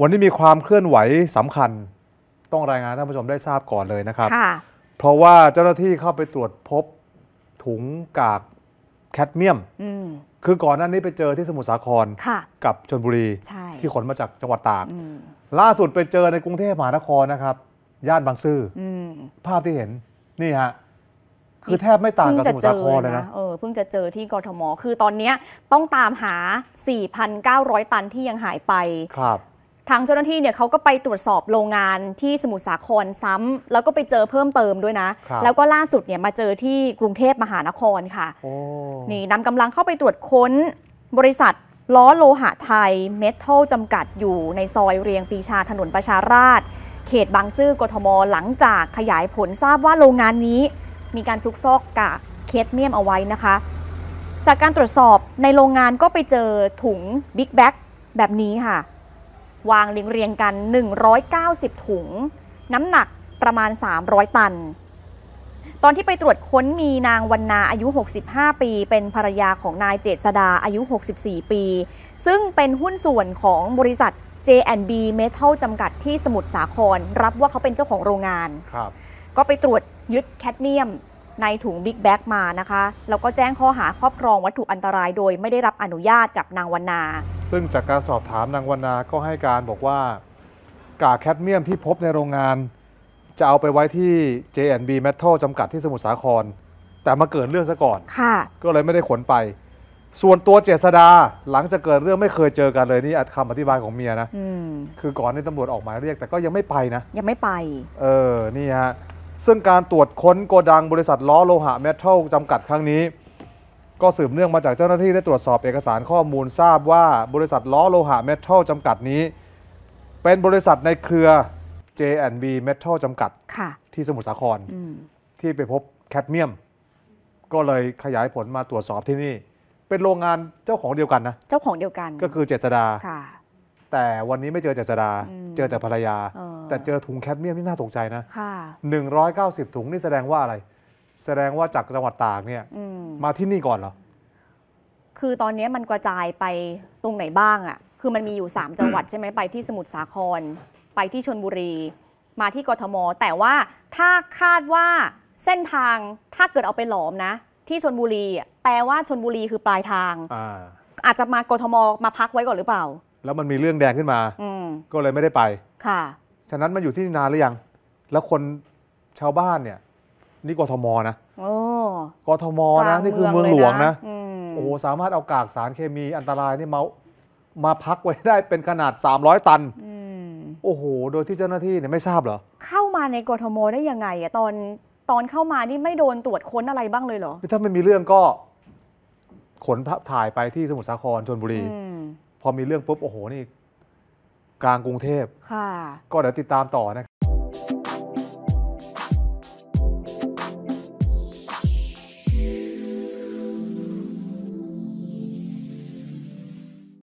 วันนี้มีความเคลื่อนไหวสำคัญต้องรายงานท่านผู้ชมได้ทราบก่อนเลยนะครับ เพราะว่าเจ้าหน้าที่เข้าไปตรวจพบถุงกากแคดเมียมคือก่อนหน้านี้ไปเจอที่สมุทรสาคร กับชนบุรีที่ขนมาจากจังหวัดตากล่าสุดไปเจอในกรุงเทพมหานครนะครับย่านบางซื่อภาพที่เห็นนี่ฮะคือแทบไม่ต่างกับสมุทรสาครเลยนะเออเพิ่งจะเจอที่กรทมคือตอนนี้ต้องตามหา 4,900ตันที่ยังหายไปครับทางเจ้าหน้าที่เนี่ยเขาก็ไปตรวจสอบโรงงานที่สมุทรสาครซ้ำแล้วก็ไปเจอเพิ่มเติมด้วยนะ แล้วก็ล่าสุดเนี่ยมาเจอที่กรุงเทพมหานครค่ะนี่นำกำลังเข้าไปตรวจค้นบริษัทล้อโลหะไทยเมทัลจำกัดอยู่ในซอยเรียงปีชาถนนประชาราษเขตบางซื่อกทม หลังจากขยายผลทราบว่าโรงงานนี้มีการซุกซอกกากเคสเมียมเอาไว้นะคะ จากการตรวจสอบในโรงงานก็ไปเจอถุงบิ๊กแบ็กแบบนี้ค่ะวางเรียงเรียงกัน 190 ถุง น้ำหนักประมาณ 300 ตัน ตอนที่ไปตรวจค้นมีนางวันนาอายุ 65 ปี เป็นภรรยาของนายเจษดาอายุ 64 ปี ซึ่งเป็นหุ้นส่วนของบริษัท J&B Metal จำกัดที่สมุทรสาครรับว่าเขาเป็นเจ้าของโรงงาน ครับ ก็ไปตรวจยึดแคดเมียมในถุงบิ๊กแบ็กมานะคะ แล้วก็แจ้งข้อหาครอบครองวัตถุอันตรายโดยไม่ได้รับอนุญาตกับนางวันนาซึ่งจากการสอบถามนางวันนา ก็ให้การบอกว่ากากแคดเมียมที่พบในโรงงาน จะเอาไปไว้ที่ J&B Metal จำกัดที่สมุทรสาคร แต่มาเกิดเรื่องซะก่อน ก็เลยไม่ได้ขนไป ส่วนตัวเจษดาหลังจากเกิดเรื่องไม่เคยเจอกันเลยนี่คำอธิบายของเมียนะคือก่อนในตำรวจออกหมายเรียก แต่ก็ยังไม่ไปนะ ยังไม่ไป เออนี่ฮะซึ่งการตรวจค้นโกดังบริษัทล้อโลหะเมทัลจำกัดครั้งนี้ก็สืบเนื่องมาจากเจ้าหน้าที่ได้ตรวจสอบเอกสารข้อมูลทราบว่า บริษัทล้อโลหะเมทัลจำกัดนี้ เป็นบริษัทในเครือ J&B เมทัลจำกัดที่สมุทรสาครที่ไปพบแคดเมียม ก็เลยขยายผลมาตรวจสอบที่นี่ เป็นโรงงานเจ้าของเดียวกันนะ เจ้าของเดียวกันก็คือเจษดาแต่วันนี้ไม่เจอเจษดาเจอแต่ภรรยา แต่เจอถุงแคดเมียมนี่น่าตกใจนะ190 ถุงนี่แสดงว่าอะไร แสดงว่าจากจังหวัดตากเนี่ยมาที่นี่ก่อนเหรอ คือตอนนี้มันกระจายไปตรงไหนบ้างอะ่ะ คือมันมีอยู่ 3จังหวัดใช่ไหม ไปที่สมุทรสาคร ไปที่ชนบุรี มาที่กทม แต่ว่าถ้าคาดว่าเส้นทางถ้าเกิดเอาไปหลอมนะ ที่ชนบุรีแปลว่าชนบุรีคือปลายทาง อาอาจจะมากทมมาพักไว้ก่อนหรือเปล่า แล้วมันมีเรื่องแดงขึ้นมาอมก็เลยไม่ได้ไป ค่ะ ฉะนั้นมันอยู่ที่นานหรือยัง แล้วคนชาวบ้านเนี่ยนี่กทมนะกทมนะนี่คือเมืองหลวงนะโอ้โหสามารถเอากากสารเคมีอันตรายนี่มา มาพักไว้ได้เป็นขนาด 300 ตันโอ้โหโดยที่เจ้าหน้าที่เนี่ยไม่ทราบเหรอ เข้ามาในกทมได้ยังไงอะตอนตอนเข้ามานี่ไม่โดนตรวจค้นอะไรบ้างเลยเหรอถ้าไม่มีเรื่องก็ ขนถ่ายไปที่สมุทรสาครชนบุรี พอมีเรื่องปุ๊บโอ้โหนี่กลางกรุงเทพค่ะ ก็เดี๋ยวติดตามต่อนะครับ